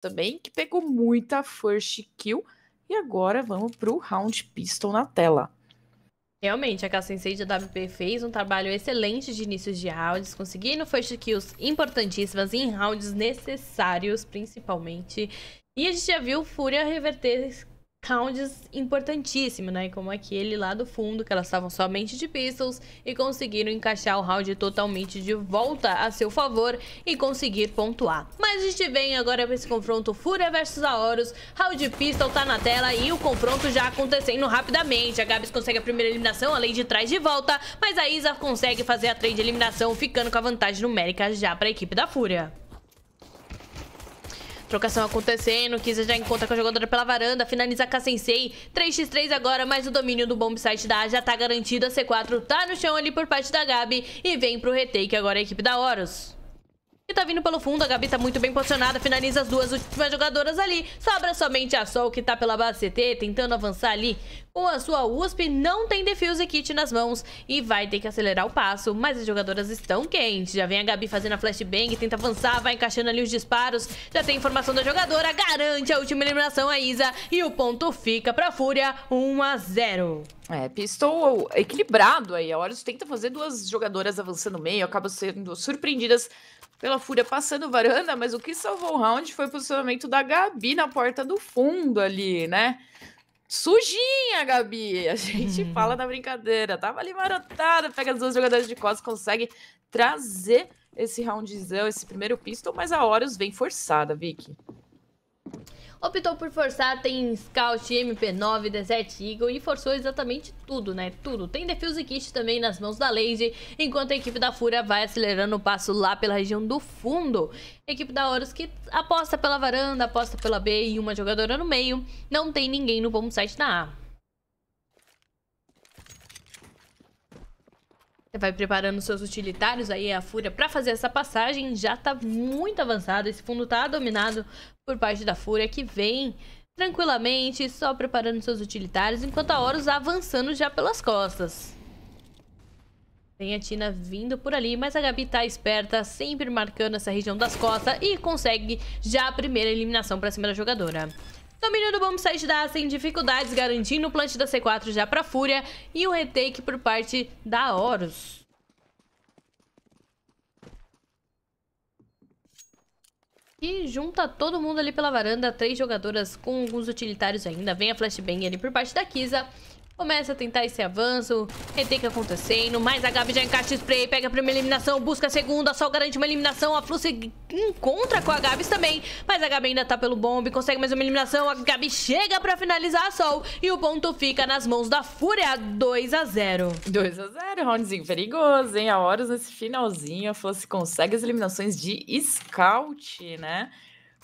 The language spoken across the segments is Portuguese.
também, que pegou muita first kill. E agora vamos pro round pistol na tela. Realmente, a k de AWP fez um trabalho excelente de inícios de rounds, conseguindo first kills importantíssimas em rounds necessários, principalmente. E a gente já viu Fúria reverter rounds importantíssimo, né? Como aquele lá do fundo, que elas estavam somente de pistols e conseguiram encaixar o round totalmente de volta a seu favor e conseguir pontuar. Mas a gente vem agora para esse confronto Fúria versus Aorus. Round pistol tá na tela e o confronto já acontecendo rapidamente. A Gabs consegue a primeira eliminação, a de traz de volta, mas a Isa consegue fazer a trade eliminação, ficando com a vantagem numérica já para a equipe da Fúria. Trocação acontecendo, Kisa já encontra com a jogadora pela varanda, finaliza com a Sensei. 3x3 agora, mas o domínio do bombsite site da A já tá garantido. A C4 tá no chão ali por parte da Gabi e vem pro retake agora é a equipe da Horus. E tá vindo pelo fundo, a Gabi tá muito bem posicionada, finaliza as duas últimas jogadoras ali. Sobra somente a Sol, que tá pela base CT, tentando avançar ali ou a sua USP não tem defuse kit nas mãos e vai ter que acelerar o passo, mas as jogadoras estão quentes. Já vem a Gabi fazendo a flashbang, tenta avançar, vai encaixando ali os disparos. Já tem informação da jogadora, garante a última eliminação a Isa e o ponto fica pra Fúria 1 a 0. É, pistol equilibrado aí. A Horus tenta fazer duas jogadoras avançando no meio, acaba sendo surpreendidas pela Fúria passando varanda, mas o que salvou o round foi o posicionamento da Gabi na porta do fundo ali, né? sujinha, Gabi. A gente uhum. fala na brincadeira. Tava ali marotada, pega as duas jogadoras de costas, consegue trazer esse roundzão, esse primeiro pistol, mas a Horus vem forçada, Vicky optou por forçar, tem Scout, MP9, Desert Eagle e forçou exatamente tudo, né? Tudo. Tem Defuse Kit também nas mãos da Lady, enquanto a equipe da Fúria vai acelerando o passo lá pela região do fundo. equipe da Horus que aposta pela varanda, aposta pela B e uma jogadora no meio. Não tem ninguém no bom site da A. Você vai preparando seus utilitários aí, a Fúria, para fazer essa passagem. Já tá muito avançado. Esse fundo tá dominado por parte da Fúria, que vem tranquilamente, só preparando seus utilitários, enquanto a Horus avançando já pelas costas. Tem a Tina vindo por ali, mas a Gabi tá esperta, sempre marcando essa região das costas e consegue já a primeira eliminação para cima da jogadora. Domínio do bombsite da A sem dificuldades, garantindo o plant da C4 já pra Fúria e o retake por parte da Horus. E junta todo mundo ali pela varanda, três jogadoras com alguns utilitários ainda. Vem a flashbang ali por parte da Kisa. Começa a tentar esse avanço, retake acontecendo, mas a Gabi já encaixa spray, pega a primeira eliminação, busca a segunda, Sol garante uma eliminação, a Flu encontra com a Gabi também, mas a Gabi ainda tá pelo bombe, consegue mais uma eliminação, a Gabi chega pra finalizar a Sol e o ponto fica nas mãos da Fúria, 2 a 0 2 a 0 roundzinho perigoso, hein? A horas nesse finalzinho, a Flu consegue as eliminações de Scout, né?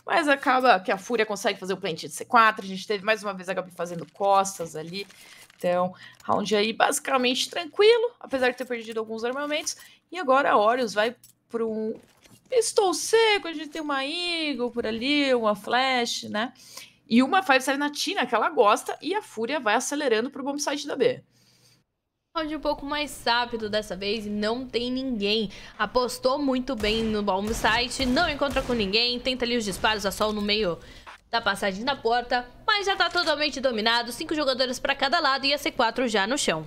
Mas acaba que a Fúria consegue fazer o plant de C4, a gente teve mais uma vez a Gabi fazendo costas ali, então, round aí basicamente tranquilo, apesar de ter perdido alguns armamentos. E agora a Orius vai para um Estou seco, a gente tem uma Eagle por ali, uma Flash, né? E uma Five sai na Tina, que ela gosta, e a Fúria vai acelerando para o bombsite da B. Round um pouco mais rápido dessa vez e não tem ninguém. Apostou muito bem no bombsite, não encontra com ninguém, tenta ali os disparos, a Sol no meio da passagem da porta, mas já está totalmente dominado, cinco jogadores para cada lado e a C4 já no chão.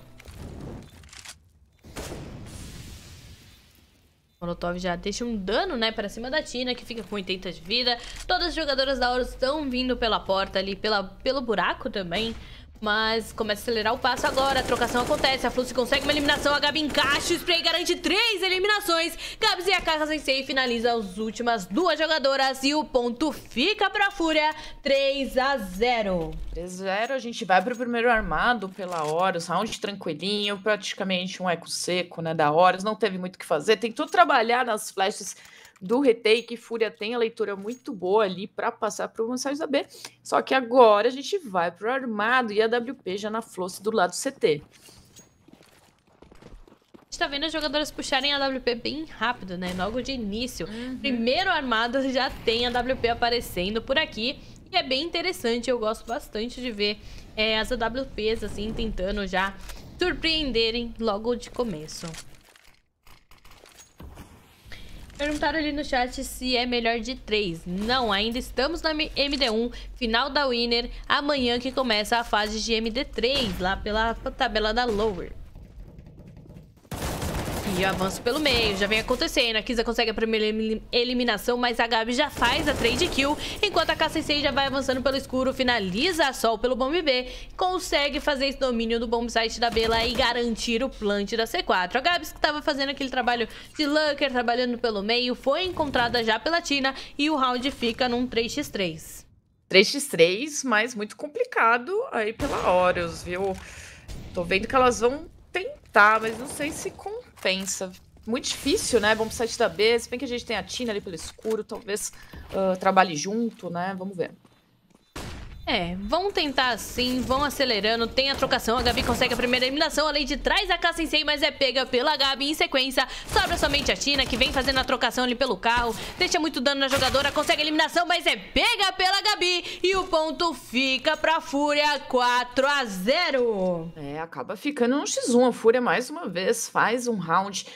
Molotov já deixa um dano, né, pra cima da Tina, que fica com 80 de vida. Todas as jogadoras da Horus estão vindo pela porta ali, pela, pelo buraco também. Mas começa a acelerar o passo agora. A trocação acontece. A Fluxy consegue uma eliminação. A Gabi encaixa. O spray garante três eliminações. Gabs e a Kaka Sensei finaliza as últimas duas jogadoras. E o ponto fica pra Fúria. 3 a 0 3 a 0 A gente vai pro primeiro armado pela Horus. Round tranquilinho. Praticamente um eco seco, né? Da Horus. Não teve muito o que fazer. Tentou trabalhar nas flashes do retake, Fúria tem a leitura muito boa ali para passar para o Gonçalves AB. Só que agora a gente vai para o armado e a WP já na Flosse do lado CT. A gente está vendo as jogadoras puxarem a WP bem rápido, né? Logo de início. Uhum. Primeiro armado já tem a WP aparecendo por aqui. E é bem interessante, eu gosto bastante de ver é, as AWPs, assim, tentando já surpreenderem logo de começo. Perguntaram ali no chat se é melhor de três. Não, ainda estamos na MD1, final da Winner, amanhã que começa a fase de MD3, lá pela tabela da Lower avança avanço pelo meio, já vem acontecendo. A Kisa consegue a primeira eliminação, mas a Gabi já faz a trade kill, enquanto a K66 já vai avançando pelo escuro, finaliza a Sol pelo bomb B, consegue fazer esse domínio do bomb site da Bela e garantir o plant da C4. A Gabi que estava fazendo aquele trabalho de Lucker, trabalhando pelo meio, foi encontrada já pela Tina e o round fica num 3x3. 3x3, mas muito complicado aí pela Horus, viu? Tô vendo que elas vão tentar, mas não sei se contar pensa. Muito difícil, né? Vamos pro site da B. Se bem que a gente tem a Tina ali pelo escuro, talvez uh, trabalhe junto, né? Vamos ver. É, vão tentar sim, vão acelerando, tem a trocação, a Gabi consegue a primeira eliminação, além de traz a K Sensei, mas é pega pela Gabi em sequência, sobra somente a Tina, que vem fazendo a trocação ali pelo carro, deixa muito dano na jogadora, consegue a eliminação, mas é pega pela Gabi, e o ponto fica pra Fúria, 4 a 0 É, acaba ficando um x1, a Fúria mais uma vez faz um round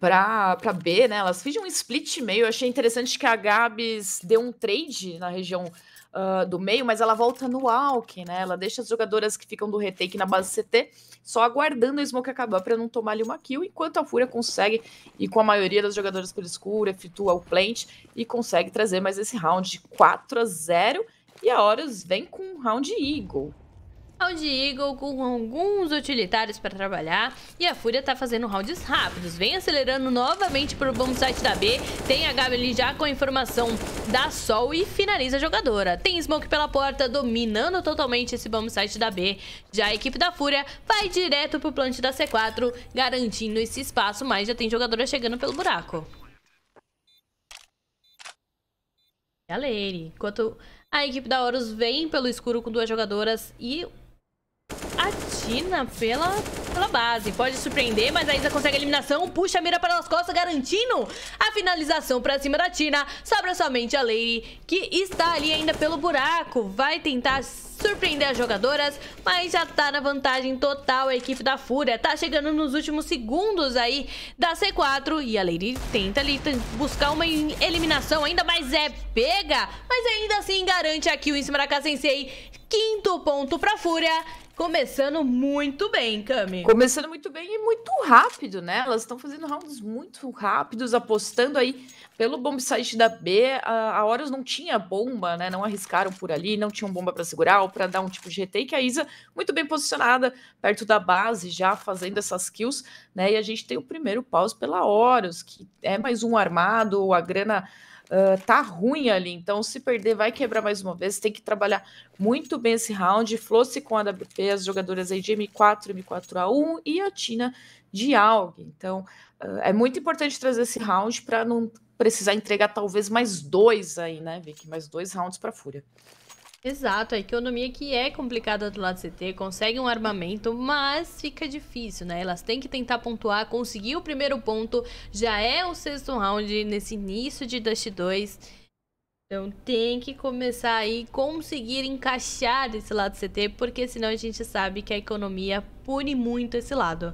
pra, pra B, né, elas fizeram um split meio, eu achei interessante que a Gabs deu um trade na região uh, do meio, mas ela volta no walk, né? Ela deixa as jogadoras que ficam do retake na base CT só aguardando a smoke acabar para não tomar ali uma kill, enquanto a Fúria consegue, e com a maioria das jogadoras pelo escuro, efetua o plant e consegue trazer mais esse round de 4 a 0. E a Horus vem com um round Eagle. Round Eagle com alguns utilitários para trabalhar. E a Fúria tá fazendo rounds rápidos. Vem acelerando novamente pro bom site da B. Tem a Gabi ali já com a informação da Sol e finaliza a jogadora. Tem Smoke pela porta, dominando totalmente esse bom site da B. Já a equipe da Fúria vai direto pro plant da C4, garantindo esse espaço, mas já tem jogadora chegando pelo buraco. É a Lady. Enquanto a equipe da Horus vem pelo escuro com duas jogadoras e Tina pela, pela base. Pode surpreender, mas a Isa consegue a eliminação. Puxa a mira pelas costas, garantindo a finalização pra cima da Tina. Sobra somente a Lady, que está ali ainda pelo buraco. Vai tentar surpreender as jogadoras, mas já tá na vantagem total a equipe da Fúria. Tá chegando nos últimos segundos aí da C4 e a Lady tenta ali buscar uma eliminação ainda, mais é pega. Mas ainda assim garante aqui o em cima da K-Sensei. Quinto ponto pra Fúria começando muito bem, Cami. Começando muito bem e muito rápido, né? Elas estão fazendo rounds muito rápidos, apostando aí pelo bombsite da B. A, a Horus não tinha bomba, né? Não arriscaram por ali, não tinham bomba para segurar ou para dar um tipo de retake. A Isa muito bem posicionada, perto da base, já fazendo essas kills, né? E a gente tem o primeiro pause pela Horus, que é mais um armado, a grana tá ruim ali, então se perder vai quebrar mais uma vez, tem que trabalhar muito bem esse round, Flosse com a WP, as jogadoras aí de M4, M4A1 e a Tina de AUG, então uh, é muito importante trazer esse round para não precisar entregar talvez mais dois aí, né Vicky, mais dois rounds para Fúria. Exato, a economia que é complicada do lado do CT, consegue um armamento, mas fica difícil, né? Elas têm que tentar pontuar, conseguir o primeiro ponto, já é o sexto round nesse início de Dust 2. Então tem que começar aí conseguir encaixar esse lado CT, porque senão a gente sabe que a economia pune muito esse lado.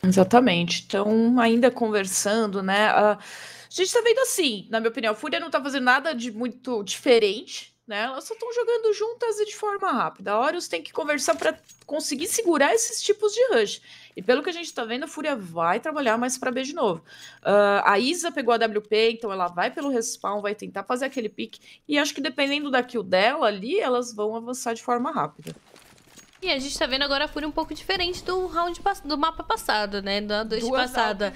Exatamente. Então, ainda conversando, né? Uh a gente tá vendo assim, na minha opinião, a Fúria não tá fazendo nada de muito diferente, né? Elas só estão jogando juntas e de forma rápida. A Horus tem que conversar para conseguir segurar esses tipos de rush. E pelo que a gente tá vendo, a Fúria vai trabalhar mais para B de novo. Uh, a Isa pegou a WP, então ela vai pelo respawn, vai tentar fazer aquele pique. E acho que dependendo da kill dela ali, elas vão avançar de forma rápida. E a gente tá vendo agora a Fúria um pouco diferente do round do mapa passado, né? Da 2 de passada.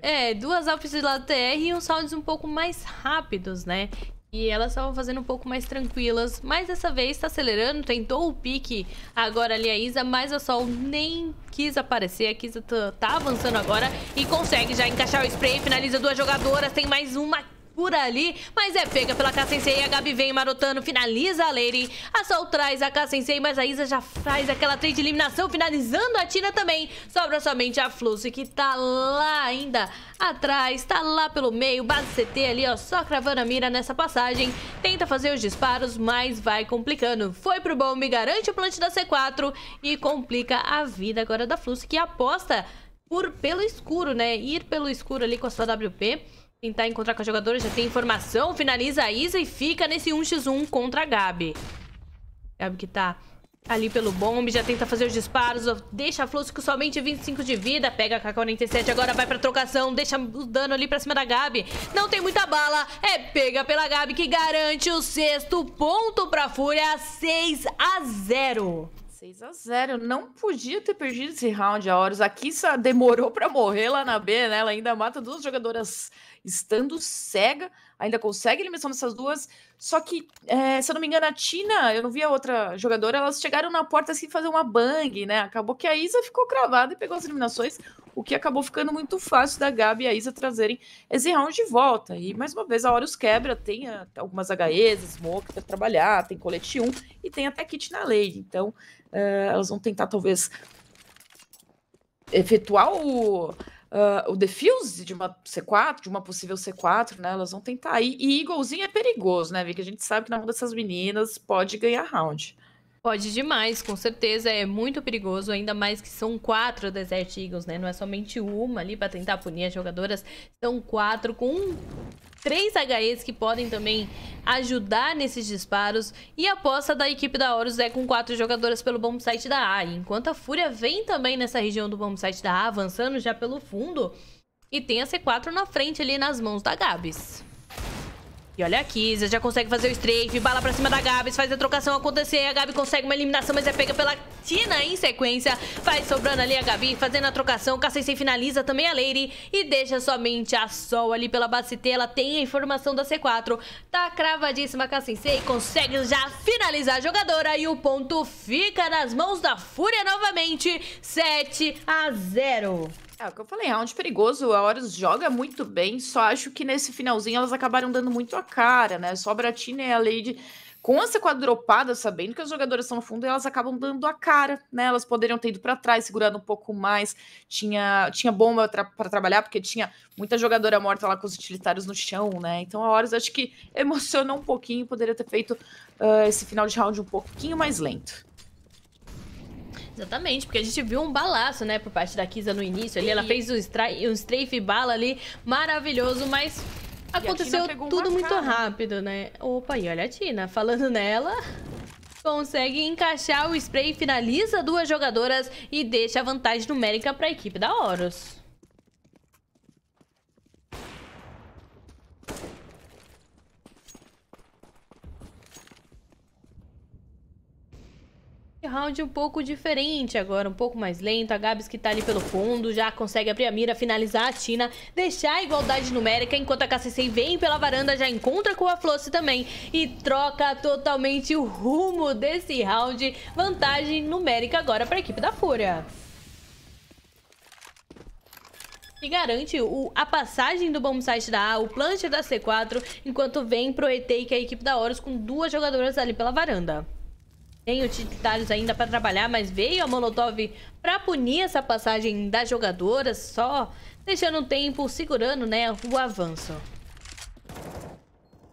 é, duas Alpes de lado TR e uns rounds um pouco mais rápidos, né? E elas estavam fazendo um pouco mais tranquilas, mas dessa vez tá acelerando, tentou o pique agora ali a Isa, mas a Sol nem quis aparecer, a Kisa tá, tá avançando agora e consegue já encaixar o spray, finaliza duas jogadoras, tem mais uma por ali, mas é pega pela K-Sensei. A Gabi vem marotando, finaliza a Lady. A Sol traz a K-Sensei, mas a Isa já faz aquela trade de eliminação, finalizando a Tina também. Sobra somente a Fluxo, que tá lá ainda atrás, tá lá pelo meio, base CT ali, ó, só cravando a mira nessa passagem. Tenta fazer os disparos, mas vai complicando. Foi pro bombe, garante o plant da C4 e complica a vida agora da Fluxo, que aposta por pelo escuro, né? Ir pelo escuro ali com a sua WP Tentar encontrar com a jogadora, já tem informação. Finaliza a Isa e fica nesse 1x1 contra a Gabi. Gabi que tá ali pelo bombe, já tenta fazer os disparos, deixa a Fluxo com somente 25 de vida, pega a K-47, agora vai pra trocação, deixa o dano ali pra cima da Gabi. Não tem muita bala, é pega pela Gabi que garante o sexto ponto pra Fúria, 6 a 0 6 a 0 não podia ter perdido esse round, a Horus. A Kissa demorou pra morrer lá na B, né? Ela ainda mata duas jogadoras estando cega, ainda consegue eliminação dessas duas. Só que, é, se eu não me engano, a Tina, eu não vi a outra jogadora, elas chegaram na porta assim fazer uma bang, né? Acabou que a Isa ficou cravada e pegou as eliminações, o que acabou ficando muito fácil da Gabi e a Isa trazerem esse round de volta. E mais uma vez, a Horus quebra, tem a, ah, algumas HEs, Smoke para trabalhar, tem colete 1 e tem até kit na lei. Então, é, elas vão tentar talvez efetuar o uh, o defuse de uma C4, de uma possível C4, né? Elas vão tentar ir. E igualzinho é perigoso, né, Vicky? A gente sabe que na mão dessas meninas pode ganhar round. Pode demais, com certeza é muito perigoso, ainda mais que são quatro Desert Eagles, né? Não é somente uma ali para tentar punir as jogadoras, são quatro com três HEs que podem também ajudar nesses disparos. E a aposta da equipe da Horus é com quatro jogadoras pelo bom site da A. Enquanto a Fúria vem também nessa região do bom site da A, avançando já pelo fundo. E tem a C4 na frente ali nas mãos da Gabs. E olha aqui, Isa já consegue fazer o strafe, bala pra cima da Gabi, faz a trocação acontecer, a Gabi consegue uma eliminação, mas é pega pela Tina em sequência, vai sobrando ali a Gabi, fazendo a trocação, KCC finaliza também a Lady e deixa somente a Sol ali pela base T, ela tem a informação da C4, tá cravadíssima a KCC, consegue já finalizar a jogadora e o ponto fica nas mãos da Fúria novamente, 7 a 0. É o que eu falei, é round perigoso, a Horus joga muito bem, só acho que nesse finalzinho elas acabaram dando muito a cara, né? Só a Tina e a Lady com essa quadropada, sabendo que as jogadoras estão no fundo, elas acabam dando a cara, né? Elas poderiam ter ido para trás, segurando um pouco mais. Tinha, tinha bomba para trabalhar, porque tinha muita jogadora morta lá com os utilitários no chão, né? Então a Horus acho que emocionou um pouquinho, poderia ter feito uh, esse final de round um pouquinho mais lento. Exatamente, porque a gente viu um balaço, né, por parte da Kisa no início ali. Ela fez um, strafe, um strafe bala ali maravilhoso, mas aconteceu tudo muito rápido, né? Opa, e olha a Tina falando nela consegue encaixar o spray, finaliza duas jogadoras e deixa a vantagem numérica para a equipe da Horus. round um pouco diferente agora, um pouco mais lento. A Gabs que tá ali pelo fundo, já consegue abrir a mira, finalizar a Tina, deixar a igualdade numérica, enquanto a KCC vem pela varanda, já encontra com a Flosse também e troca totalmente o rumo desse round. Vantagem numérica agora para a equipe da Fúria e garante o, a passagem do bom site da A, o plant da C4, enquanto vem pro retake a equipe da Horus com duas jogadoras ali pela varanda tem utilitários ainda para trabalhar, mas veio a Molotov para punir essa passagem das jogadoras, só deixando o tempo, segurando né, o avanço.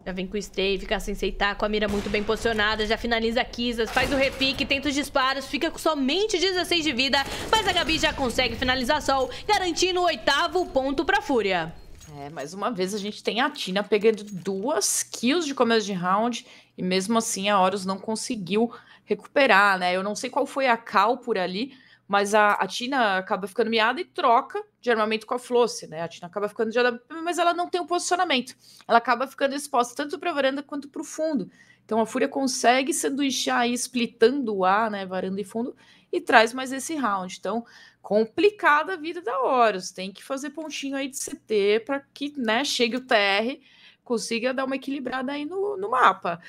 Já vem com o stay, fica sem aceitar, com a mira muito bem posicionada, já finaliza a Kizas, faz o repique, tenta os disparos, fica com somente 16 de vida, mas a Gabi já consegue finalizar Sol, garantindo o oitavo ponto para Fúria. É, mais uma vez a gente tem a Tina pegando duas kills de começo de round e mesmo assim a Horus não conseguiu recuperar, né? Eu não sei qual foi a cal por ali, mas a, a Tina acaba ficando miada e troca de armamento com a Flosse, né? A Tina acaba ficando de mas ela não tem o um posicionamento. Ela acaba ficando exposta tanto para a varanda quanto para o fundo. Então a Fúria consegue sanduichar aí, splitando o ar, né? Varanda e fundo, e traz mais esse round. Então, complicada a vida da Horus. Tem que fazer pontinho aí de CT para que, né, chegue o TR, consiga dar uma equilibrada aí no, no mapa.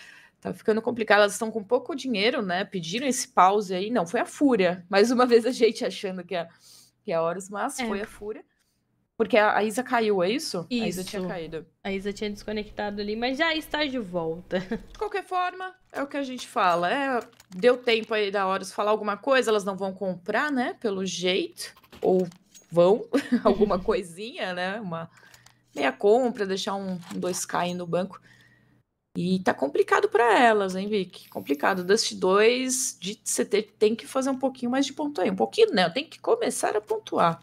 Tá ficando complicado, elas estão com pouco dinheiro, né? Pediram esse pause aí. Não, foi a Fúria. Mais uma vez a gente achando que é, que é Horus, mas é. foi a Fúria. Porque a, a Isa caiu, é isso? isso? A Isa tinha caído. A Isa tinha desconectado ali, mas já está de volta. De qualquer forma, é o que a gente fala. É, deu tempo aí da Horus falar alguma coisa, elas não vão comprar, né? Pelo jeito. Ou vão, alguma coisinha, né? Uma meia compra, deixar um, um 2K no banco. E tá complicado para elas, hein, Vic? Complicado. Dust 2, de, você tem que fazer um pouquinho mais de ponto aí. Um pouquinho, né? tem que começar a pontuar.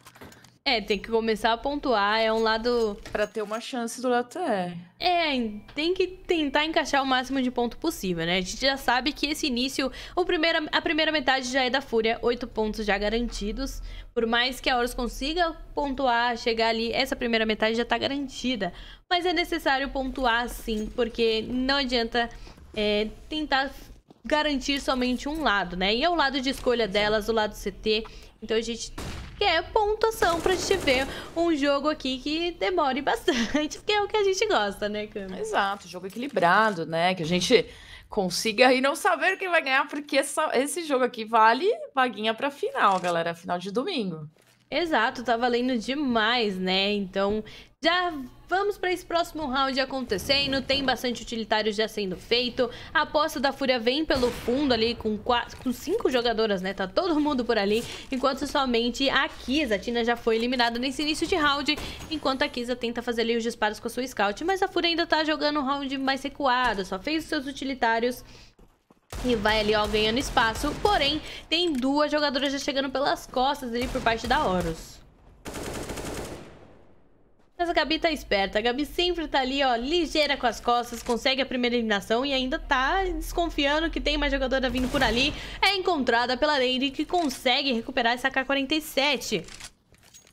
É, tem que começar a pontuar, é um lado. para ter uma chance do lado TR. É, tem que tentar encaixar o máximo de ponto possível, né? A gente já sabe que esse início, o primeira, a primeira metade já é da Fúria, oito pontos já garantidos. Por mais que a Horus consiga pontuar, chegar ali, essa primeira metade já tá garantida. Mas é necessário pontuar sim, porque não adianta é, tentar garantir somente um lado, né? E é o lado de escolha delas, o lado CT. Então a gente que é pontuação pra gente ver um jogo aqui que demore bastante, porque é o que a gente gosta, né, Cam? Exato, jogo equilibrado, né? Que a gente consiga e não saber quem vai ganhar, porque essa, esse jogo aqui vale vaguinha pra final, galera, final de domingo. Exato, tá valendo demais, né? Então, já vamos para esse próximo round acontecendo. Tem bastante utilitário já sendo feito. A aposta da Fúria vem pelo fundo ali com, quatro, com cinco jogadoras, né? Tá todo mundo por ali. Enquanto somente a Kisa. A Tina já foi eliminada nesse início de round. Enquanto a Kisa tenta fazer ali os disparos com a sua scout. Mas a Fúria ainda tá jogando um round mais recuado. Só fez os seus utilitários e vai ali, ó, ganhando espaço. Porém, tem duas jogadoras já chegando pelas costas ali por parte da Horus. Mas a Gabi tá esperta. A Gabi sempre tá ali, ó, ligeira com as costas, consegue a primeira eliminação e ainda tá desconfiando que tem mais jogadora vindo por ali. É encontrada pela Lady que consegue recuperar essa K-47.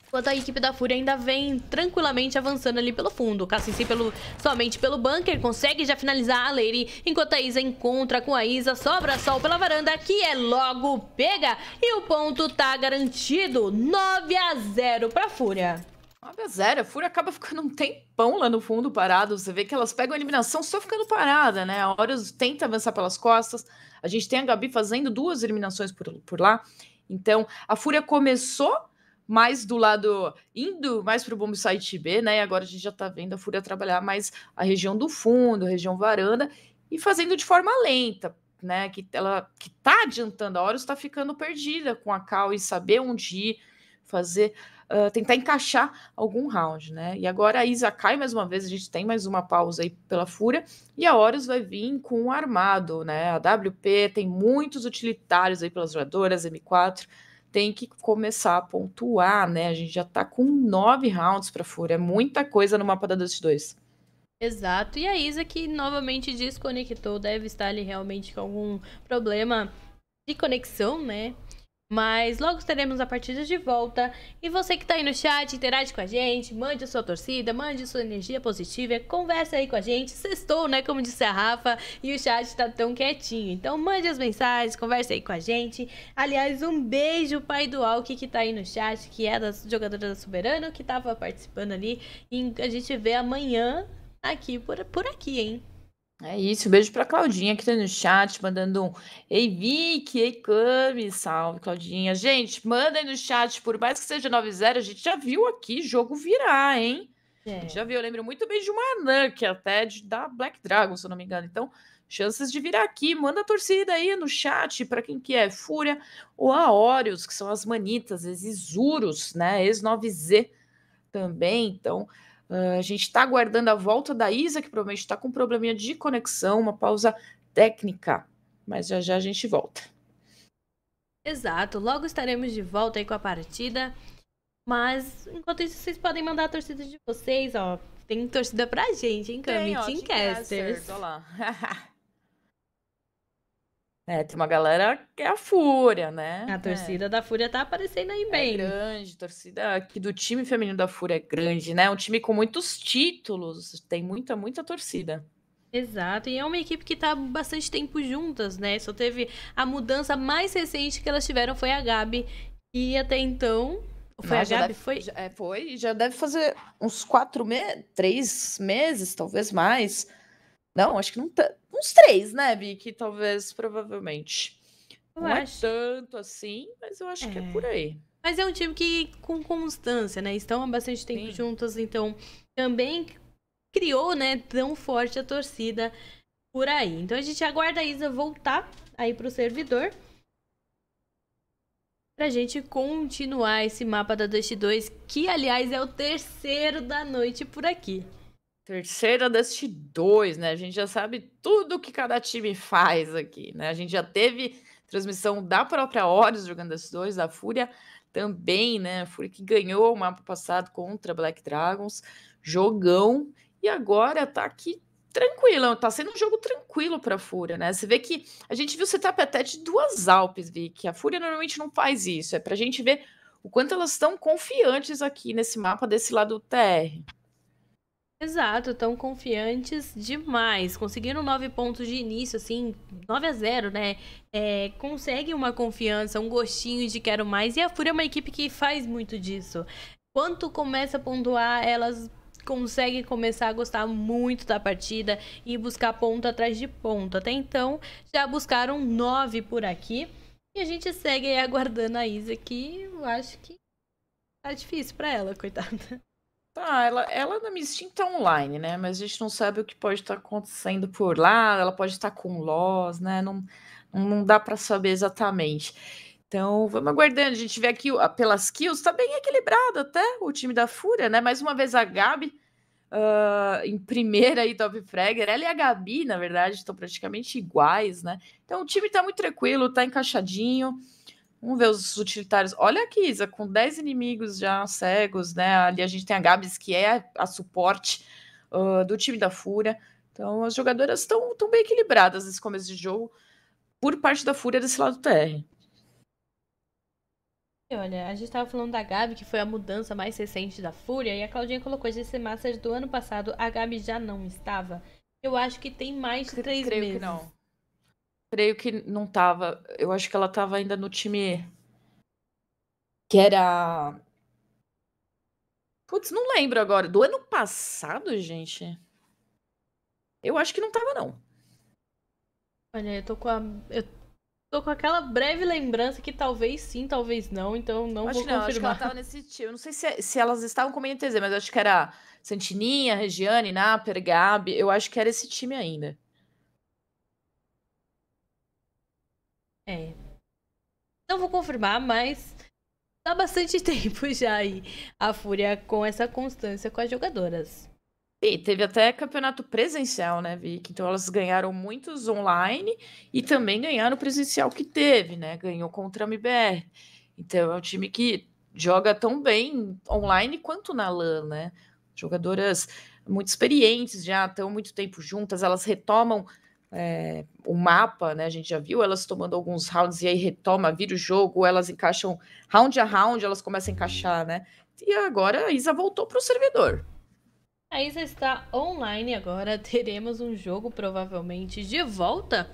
Enquanto a equipe da Fúria ainda vem tranquilamente avançando ali pelo fundo. Cassinci pelo, somente pelo bunker consegue já finalizar a Lady. Enquanto a Isa encontra com a Isa, sobra Sol pela varanda, que é logo pega. E o ponto tá garantido. 9 a 0 pra Fúria. 9 a 0 A Fúria acaba ficando um tempão lá no fundo parado. Você vê que elas pegam a eliminação só ficando parada, né? A Horus tenta avançar pelas costas. A gente tem a Gabi fazendo duas eliminações por, por lá. Então, a Fúria começou mais do lado, indo mais para o Bom site B, né? Agora a gente já está vendo a Fúria trabalhar mais a região do fundo, a região varanda, e fazendo de forma lenta, né? Que ela que tá adiantando a hora está ficando perdida com a cal e saber onde ir, fazer, uh, tentar encaixar algum round, né? E agora a Isa cai mais uma vez, a gente tem mais uma pausa aí pela Fúria, e a Horus vai vir com um armado, né? A WP tem muitos utilitários aí pelas jogadoras, M4 tem que começar a pontuar, né? A gente já tá com nove rounds pra fura, é muita coisa no mapa da Dust 2. Exato, e a Isa que novamente desconectou, deve estar ali realmente com algum problema de conexão, né? Mas logo teremos a partida de volta. E você que está aí no chat, interage com a gente, mande a sua torcida, mande sua energia positiva, conversa aí com a gente. Sextou, né? Como disse a Rafa, e o chat está tão quietinho. Então mande as mensagens, converse aí com a gente. Aliás, um beijo, pai do Alck, que está aí no chat, que é da jogadora da Soberano, que estava participando ali. E a gente vê amanhã aqui por, por aqui, hein? É isso, beijo para Claudinha que tá no chat, mandando um Ei Vicky, ei Cami, salve Claudinha. Gente, manda aí no chat, por mais que seja 9-0, a gente já viu aqui jogo virar, hein? É. Já viu, eu lembro muito bem de uma anã que é até de, da Black Dragon, se eu não me engano. Então, chances de virar aqui, manda a torcida aí no chat para quem que é Fúria ou Aórios, que são as manitas, esses Isurus, né? Ex-9Z também, então... Ah, a gente está aguardando a volta da Isa, que provavelmente está com um probleminha de conexão, uma pausa técnica. Mas já já a gente volta. Exato, logo estaremos de volta aí com a partida. Mas enquanto isso, vocês podem mandar a torcida de vocês, ó. Tem torcida pra gente, hein, Cami? Tem, ó, Teamcasters. Olá. É, tem uma galera que é a Fúria, né? A é. torcida é. da Fúria tá aparecendo aí é bem. É grande, a torcida aqui do time feminino da Fúria é grande, né? Um time com muitos títulos, tem muita, muita torcida. Exato, e é uma equipe que tá bastante tempo juntas, né? Só teve a mudança mais recente que elas tiveram foi a Gabi, e até então foi Mas a Gabi? Deve, foi? Já, é, foi, já deve fazer uns quatro meses, três meses, talvez mais. Não, acho que não tá. Uns três, né, Vicky? Talvez, provavelmente. Eu não é acho. é tanto assim, mas eu acho é. que é por é. aí. Mas é um time que, com constância, né? Estão há bastante tempo Sim. juntos, então também criou, né, tão forte a torcida por aí. Então a gente aguarda a Isa voltar aí pro servidor. Pra gente continuar esse mapa da Dust 2, que aliás é o terceiro da noite por aqui. Terceira Dust 2, né? A gente já sabe tudo o que cada time faz aqui, né? A gente já teve transmissão da própria Horus jogando Dust 2, da Fúria também, né? A Fúria que ganhou o mapa passado contra Black Dragons, jogão, e agora tá aqui tranquilo, tá sendo um jogo tranquilo pra Fúria, né? Você vê que a gente viu o setup até de duas Alpes, vi que A Fúria normalmente não faz isso, é pra gente ver o quanto elas estão confiantes aqui nesse mapa desse lado do TR. Exato, tão confiantes demais. Conseguiram nove pontos de início, assim, 9 a 0 né? É, consegue uma confiança, um gostinho de quero mais. E a Fúria é uma equipe que faz muito disso. Quanto começa a pontuar, elas conseguem começar a gostar muito da partida e buscar ponto atrás de ponto. Até então, já buscaram nove por aqui. E a gente segue aguardando a Isa, que eu acho que tá difícil para ela, coitada. Tá, ela, ela na Miss Team tá online, né? Mas a gente não sabe o que pode estar tá acontecendo por lá, ela pode estar tá com loss, né? Não, não dá para saber exatamente. Então, vamos aguardando. A gente vê aqui pelas kills, tá bem equilibrado até o time da Fúria, né? Mais uma vez a Gabi uh, em primeira aí, Top Fragger. Ela e a Gabi, na verdade, estão praticamente iguais, né? Então, o time tá muito tranquilo, tá encaixadinho. Vamos ver os utilitários. Olha aqui, Isa, com 10 inimigos já cegos, né? Ali a gente tem a Gabs, que é a, a suporte uh, do time da Fúria. Então, as jogadoras estão tão bem equilibradas nesse começo de jogo, por parte da Fúria desse lado do TR. Olha, a gente estava falando da Gabi, que foi a mudança mais recente da Fúria, e a Claudinha colocou GC Masters do ano passado, a Gabi já não estava. Eu acho que tem mais de três creio meses. Creio que não. Creio que não tava. Eu acho que ela tava ainda no time. Que era. Putz, não lembro agora. Do ano passado, gente? Eu acho que não tava, não. Olha, eu tô com a. Eu tô com aquela breve lembrança que talvez sim, talvez não, então não acho vou não, confirmar. Acho que ela tava nesse time. Eu não sei se, se elas estavam com o MTZ, mas acho que era Santininha, Regiane, Naper, Gabi. Eu acho que era esse time ainda. É. Não vou confirmar, mas tá bastante tempo já aí a Fúria com essa constância com as jogadoras. E teve até campeonato presencial, né, Vic? Então elas ganharam muitos online e também ganharam o presencial que teve, né? Ganhou contra a MBR. Então é um time que joga tão bem online quanto na LAN, né? Jogadoras muito experientes já, estão muito tempo juntas, elas retomam é, o mapa, né? A gente já viu elas tomando alguns rounds e aí retoma, vira o jogo, elas encaixam round a round, elas começam a encaixar, né? E agora a Isa voltou para o servidor. A Isa está online agora, teremos um jogo provavelmente de volta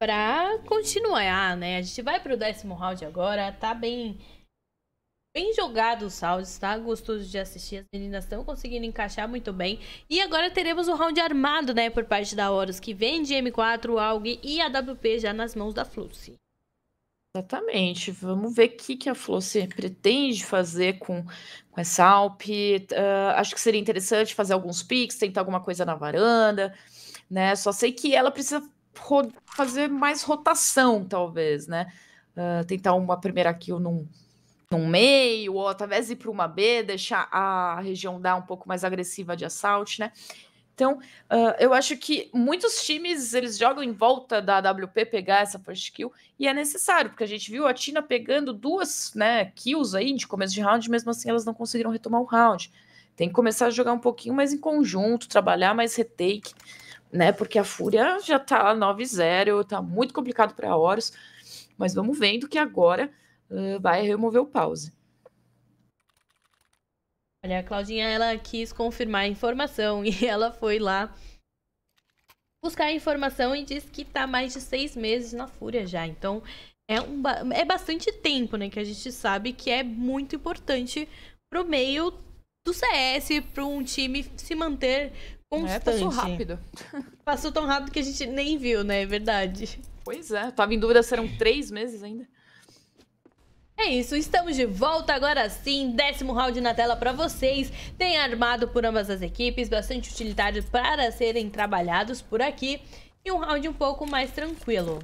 para continuar, né? A gente vai para o décimo round agora, tá bem Bem jogado os rounds, tá? Gostoso de assistir. As meninas estão conseguindo encaixar muito bem. E agora teremos o round armado, né? Por parte da Horus, que vem de M4, AUG e AWP já nas mãos da Flucy Exatamente. Vamos ver o que, que a Flucy pretende fazer com, com essa Alp. Uh, ah, acho que seria interessante fazer alguns picks, tentar alguma coisa na varanda, né? Só sei que ela precisa fazer mais rotação, talvez, né? Uh, tentar uma primeira kill num, um meio, ou talvez ir para uma B, deixar a região dar um pouco mais agressiva de assalto, né? Então, uh, eu acho que muitos times eles jogam em volta da WP pegar essa first kill e é necessário, porque a gente viu a Tina pegando duas né, kills aí de começo de round, mesmo assim elas não conseguiram retomar o round. Tem que começar a jogar um pouquinho mais em conjunto, trabalhar mais retake, né? Porque a Fúria já tá 9-0, tá muito complicado para a Horus, mas vamos vendo que agora eh, vai remover o pause. Olha, a Claudinha, ela quis confirmar a informação e ela foi lá buscar a informação e disse que está mais de seis meses na Fúria já. Então, é, um, é bastante tempo, né? Que a gente sabe que é muito importante pro meio do CS, para um time se manter é constante. É, passou rápido. passou tão rápido que a gente nem viu, né? É verdade. Pois é, tava em dúvida se eram três meses ainda. É isso, estamos de volta agora sim. Décimo round na tela para vocês. Tem armado por ambas as equipes, bastante utilidade para serem trabalhados por aqui. E um round um pouco mais tranquilo.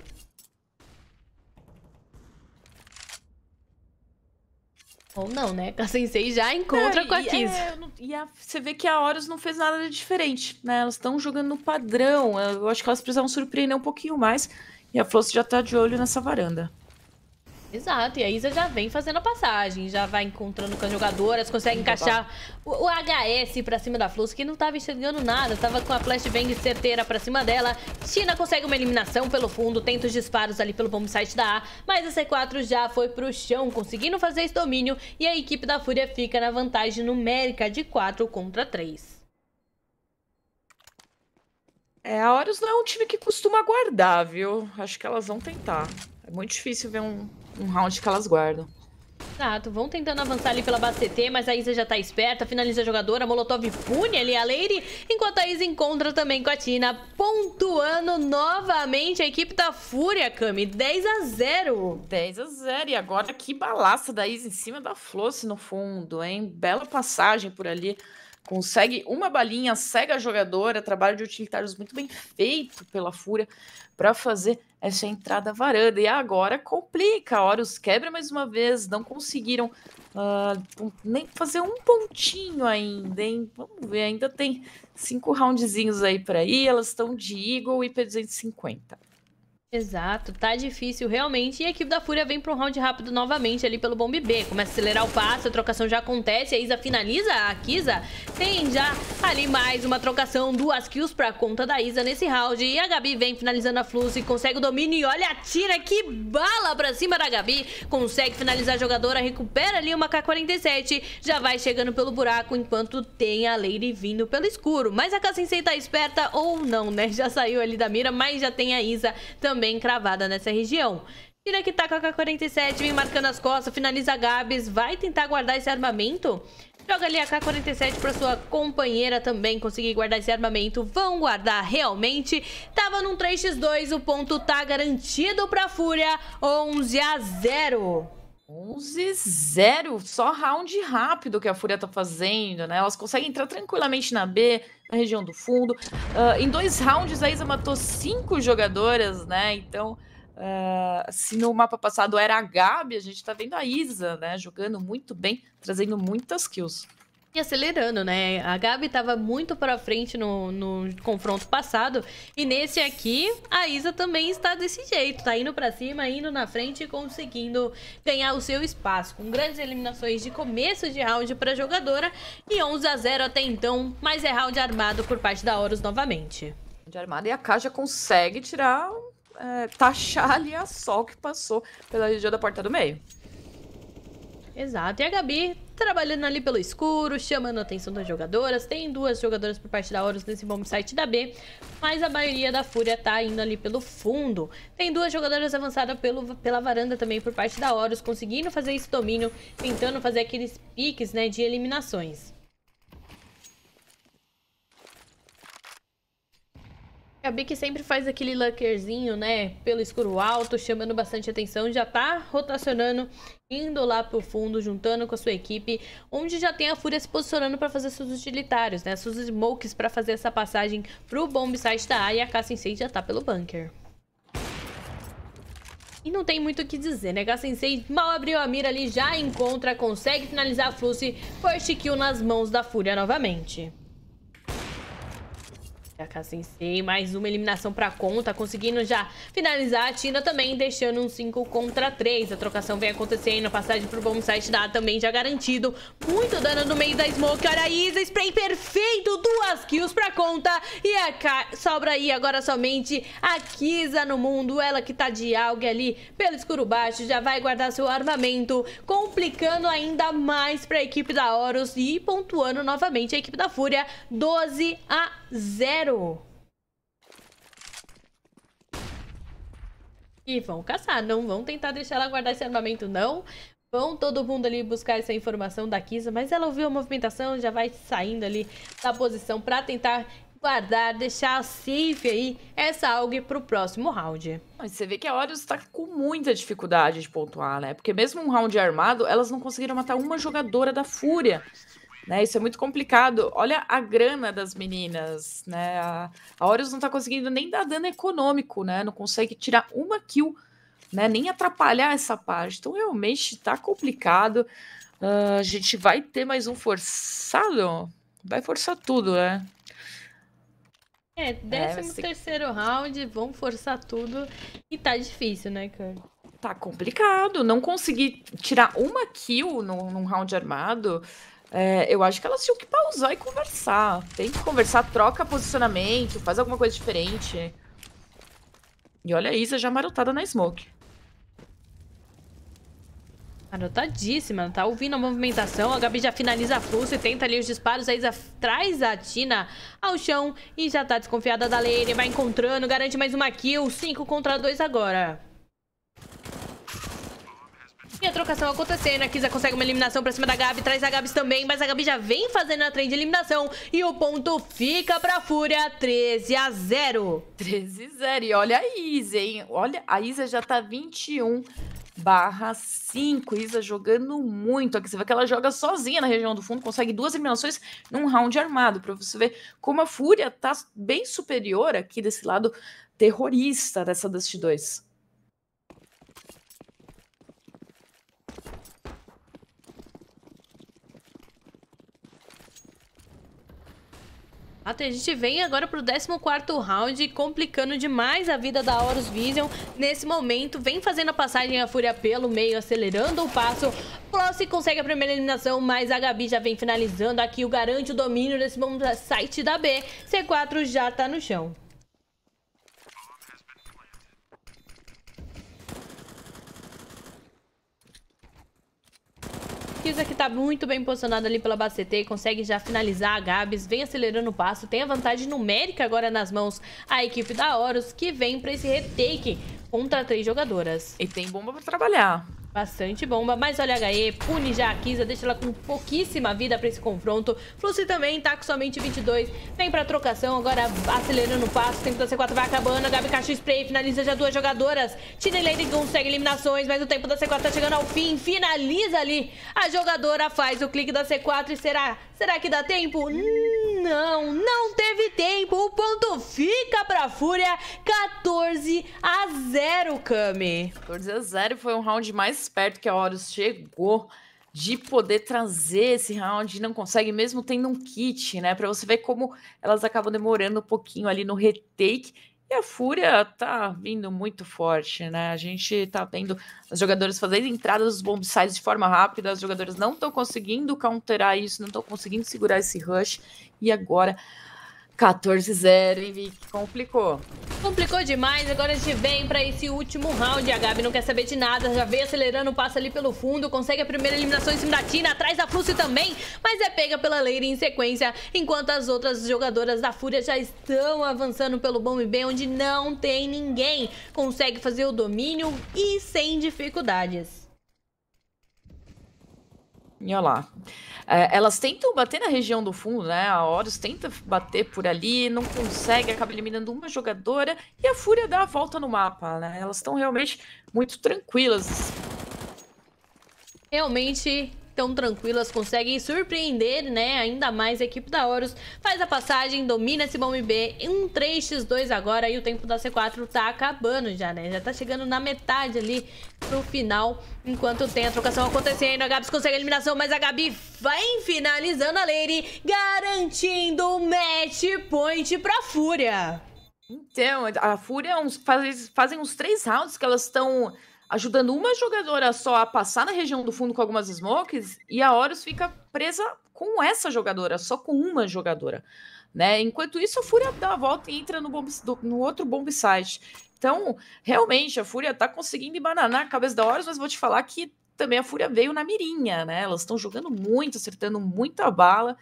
Ou não, né? A Sensei já encontra é, com a Kiz. É, e a, você vê que a Horus não fez nada de diferente, né? Elas estão jogando no padrão. Eu acho que elas precisavam surpreender um pouquinho mais. E a Floss já tá de olho nessa varanda. Exato, e a Isa já vem fazendo a passagem, já vai encontrando com as jogadoras, consegue Sim, encaixar o, o, HS pra cima da Flux, que não tava enxergando nada, tava com a flashbang certeira pra cima dela. China consegue uma eliminação pelo fundo, tenta os disparos ali pelo bomb site da A, mas a C4 já foi pro chão, conseguindo fazer esse domínio, e a equipe da Fúria fica na vantagem numérica de 4 contra 3. É, a Horus não é um time que costuma guardar, viu? Acho que elas vão tentar muito difícil ver um, um round que elas guardam. Exato, vão tentando avançar ali pela base CT, mas a Isa já tá esperta, finaliza a jogadora, Molotov pune ali a Lady, enquanto a Isa encontra também com a Tina, pontuando novamente a equipe da tá Fúria, Cami, 10 a 0 10 a 0 e agora que balaça da Isa em cima da Flosse no fundo, hein? Bela passagem por ali consegue uma balinha, cega a jogadora, trabalho de utilitários muito bem feito pela Fúria para fazer essa entrada varanda. E agora complica, Horus quebra mais uma vez, não conseguiram uh, nem fazer um pontinho ainda, hein? Vamos ver, ainda tem cinco roundzinhos aí para ir, elas estão de Eagle e P250. Exato, tá difícil realmente. E a equipe da Fúria vem para um round rápido novamente ali pelo bombe B. Começa a acelerar o passo, a trocação já acontece, a Isa finaliza, a Kisa tem já ali mais uma trocação, duas kills pra conta da Isa nesse round. E a Gabi vem finalizando a Flux e consegue o domínio e olha, tira que bala pra cima da Gabi. Consegue finalizar a jogadora, recupera ali uma K-47, já vai chegando pelo buraco enquanto tem a Lady vindo pelo escuro. Mas a K-Sensei tá esperta ou não, né? Já saiu ali da mira, mas já tem a Isa também também cravada nessa região. Tira que tá com a K-47, vem marcando as costas, finaliza a Gabs, vai tentar guardar esse armamento? Joga ali a K-47 pra sua companheira também conseguir guardar esse armamento. Vão guardar realmente. Tava num 3x2, o ponto tá garantido pra Fúria, 11 a 0. 11-0, só round rápido que a Fúria tá fazendo, né? Elas conseguem entrar tranquilamente na B, na região do fundo. Uh, em dois rounds, a Isa matou cinco jogadoras, né? Então, uh, se no mapa passado era a Gabi, a gente tá vendo a Isa, né? Jogando muito bem, trazendo muitas kills. E acelerando, né? A Gabi tava muito pra frente no, no confronto passado. E nesse aqui, a Isa também está desse jeito. Tá indo pra cima, indo na frente e conseguindo ganhar o seu espaço. Com grandes eliminações de começo de round pra jogadora. E 11 a 0 até então. Mas é round armado por parte da Horus novamente. De armada. E a Kaja consegue tirar... É, taxar ali a Sol que passou pela região da porta do meio. Exato. E a Gabi trabalhando ali pelo escuro, chamando a atenção das jogadoras. Tem duas jogadoras por parte da Horus nesse bom site da B, mas a maioria da Fúria tá indo ali pelo fundo. Tem duas jogadoras avançadas pelo, pela varanda também por parte da Horus, conseguindo fazer esse domínio, tentando fazer aqueles piques né, de eliminações. A Bic sempre faz aquele luckerzinho, né? Pelo escuro alto, chamando bastante atenção. Já tá rotacionando, indo lá pro fundo, juntando com a sua equipe. Onde já tem a Fúria se posicionando para fazer seus utilitários, né? Seus smokes para fazer essa passagem pro bomb site da A. E a k já tá pelo bunker. E não tem muito o que dizer, né? Gassensei mal abriu a mira ali, já encontra, consegue finalizar a Fluce, first kill nas mãos da Fúria novamente a Sensei, mais uma eliminação para conta, conseguindo já finalizar a Tina também, deixando um 5 contra 3. A trocação vem acontecendo, a passagem pro bom site da também já garantido. Muito dano no meio da Smoke, olha aí, spray perfeito, duas kills para conta. E a Ka... sobra aí agora somente a Kisa no mundo, ela que tá de algue ali pelo escuro baixo, já vai guardar seu armamento, complicando ainda mais para a equipe da Horus e pontuando novamente a equipe da Fúria, 12 a 0. E vão caçar, não vão tentar deixar ela guardar esse armamento, não. Vão todo mundo ali buscar essa informação da Kisa, mas ela ouviu a movimentação, já vai saindo ali da posição para tentar guardar, deixar safe aí essa AUG pro próximo round. Você vê que a Horus tá com muita dificuldade de pontuar, né? Porque mesmo um round armado, elas não conseguiram matar uma jogadora da Fúria. Né? Isso é muito complicado. Olha a grana das meninas, né? A, a Horus não está conseguindo nem dar dano econômico, né? Não consegue tirar uma kill, né? Nem atrapalhar essa parte. Então, realmente, está complicado. Uh, a gente vai ter mais um forçado? Vai forçar tudo, né? É, 13 é, terceiro round, vão forçar tudo. E tá difícil, né, cara? Tá complicado. Não conseguir tirar uma kill num, num round armado é, eu acho que elas tinham que pausar e conversar. Tem que conversar, troca posicionamento, faz alguma coisa diferente. E olha a Isa já marotada na smoke. Marotadíssima, tá ouvindo a movimentação, a Gabi já finaliza a fluxo e tenta ali os disparos, a Isa traz a Tina ao chão e já tá desconfiada da Lane, vai encontrando, garante mais uma kill, 5 contra 2 agora trocação acontecendo. A Kisa consegue uma eliminação pra cima da Gabi. Traz a Gabi também, mas a Gabi já vem fazendo a trem de eliminação. E o ponto fica pra Fúria, 13 a 0. 13 a 0. E olha a Isa, hein? Olha, a Isa já tá 21 barra 5. Isa jogando muito aqui. Você vê que ela joga sozinha na região do fundo, consegue duas eliminações num round armado. Pra você ver como a Fúria tá bem superior aqui desse lado terrorista dessa Dust 2. Até a gente vem agora pro 14 round, complicando demais a vida da Horus Vision. Nesse momento, vem fazendo a passagem a Fúria pelo meio, acelerando o passo. Flossi consegue a primeira eliminação, mas a Gabi já vem finalizando aqui. O garante o domínio desse bom site da B. C4 já tá no chão. Luísa que tá muito bem posicionada ali pela BCT, consegue já finalizar a Gabs, vem acelerando o passo, tem a vantagem numérica agora nas mãos a equipe da Horus, que vem pra esse retake contra três jogadoras. E tem bomba pra trabalhar. Bastante bomba, mas olha a HE, pune já a Kisa, deixa ela com pouquíssima vida pra esse confronto. Flussi também tá com somente 22, vem pra trocação, agora acelerando o passo, tempo da C4 vai acabando, Gabi Cacho Spray finaliza já duas jogadoras. Tina Lady consegue eliminações, mas o tempo da C4 tá chegando ao fim, finaliza ali. A jogadora faz o clique da C4 e será Será que dá tempo? Não, não teve tempo. O ponto fica pra Fúria 14 a 0, Kami. 14 a 0 foi um round mais perto que a Horus chegou de poder trazer esse round, não consegue, mesmo tendo um kit, né? Pra você ver como elas acabam demorando um pouquinho ali no retake. E a Fúria tá vindo muito forte, né? A gente tá vendo os jogadores fazendo entrada dos bombsides de forma rápida, os jogadores não estão conseguindo counterar isso, não estão conseguindo segurar esse rush. E agora 14-0, e Vic? Complicou. Complicou demais, agora a gente vem pra esse último round. A Gabi não quer saber de nada, já vem acelerando, passa ali pelo fundo, consegue a primeira eliminação em cima da Tina, atrás da Fluxy também, mas é pega pela Leira em sequência, enquanto as outras jogadoras da Fúria já estão avançando pelo e B, onde não tem ninguém. Consegue fazer o domínio e sem dificuldades. E olha lá. É, elas tentam bater na região do fundo, né? A Horus tenta bater por ali, não consegue, acaba eliminando uma jogadora e a Fúria dá a volta no mapa, né? Elas estão realmente muito tranquilas. Realmente tão tranquilas conseguem surpreender, né? Ainda mais a equipe da Horus faz a passagem, domina esse bombe B, um 3x2 agora e o tempo da C4 tá acabando já, né? Já tá chegando na metade ali pro final, enquanto tem a trocação acontecendo. A Gabs consegue a eliminação, mas a Gabi vai finalizando a Lady, garantindo o match point pra Fúria. Então, a Fúria é uns, faz, fazem uns três rounds que elas estão ajudando uma jogadora só a passar na região do fundo com algumas smokes e a Horus fica presa com essa jogadora, só com uma jogadora. Né? Enquanto isso, a Fúria dá a volta e entra no, bomb, no outro bomb site. Então, realmente, a Fúria tá conseguindo embananar a cabeça da Horus, mas vou te falar que também a Fúria veio na mirinha, né? Elas estão jogando muito, acertando muita bala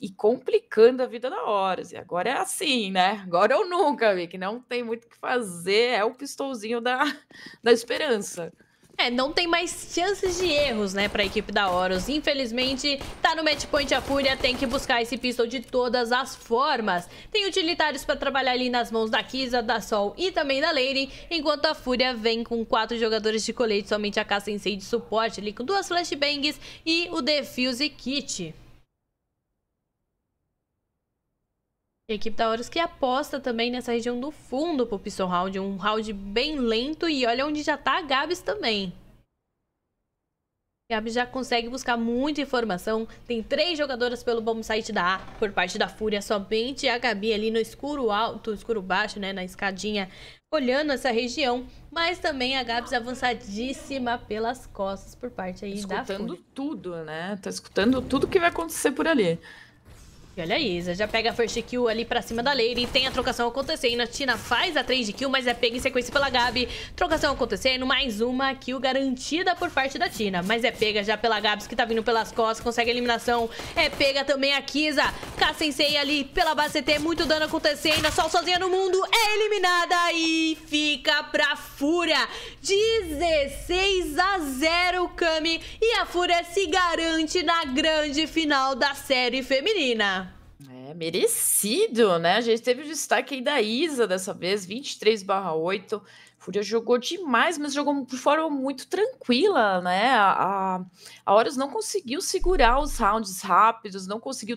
e, complicando a vida da Horus. E agora é assim, né? Agora ou nunca, que não tem muito o que fazer, é o pistolzinho da, da esperança. É, não tem mais chances de erros, né, pra equipe da Horus. Infelizmente, tá no match point a Fúria, tem que buscar esse pistol de todas as formas. Tem utilitários pra trabalhar ali nas mãos da Kisa, da Sol e também da Lady, enquanto a Fúria vem com quatro jogadores de colete, somente a K-Sensei de suporte ali, com duas flashbangs e o Defuse Kit. equipe da Horus que aposta também nessa região do fundo pro Piston Round. Um round bem lento e olha onde já tá a Gabs também. A Gabs já consegue buscar muita informação. Tem três jogadoras pelo bom site da A por parte da Fúria. Somente a Gabi ali no escuro alto, escuro baixo, né? Na escadinha, olhando essa região. Mas também a Gabs avançadíssima pelas costas por parte aí escutando da Fúria. Escutando tudo, né? Tá escutando tudo que vai acontecer por ali. E olha aí, Isa já pega a first kill ali pra cima da Lady. Tem a trocação acontecendo. A Tina faz a 3 de kill, mas é pega em sequência pela Gabi. Trocação acontecendo. Mais uma kill garantida por parte da Tina. Mas é pega já pela Gabs, que tá vindo pelas costas. Consegue a eliminação. É pega também a Kisa. K-Sensei ali pela base CT. Muito dano acontecendo. A Sol sozinha no mundo. É eliminada e fica pra Fúria. 16 a 0, Kami. E a Fúria se garante na grande final da série feminina merecido, né? A gente teve o destaque aí da Isa dessa vez, 23 8. Fúria jogou demais, mas jogou de forma muito tranquila, né? A, a, a Horus não conseguiu segurar os rounds rápidos, não conseguiu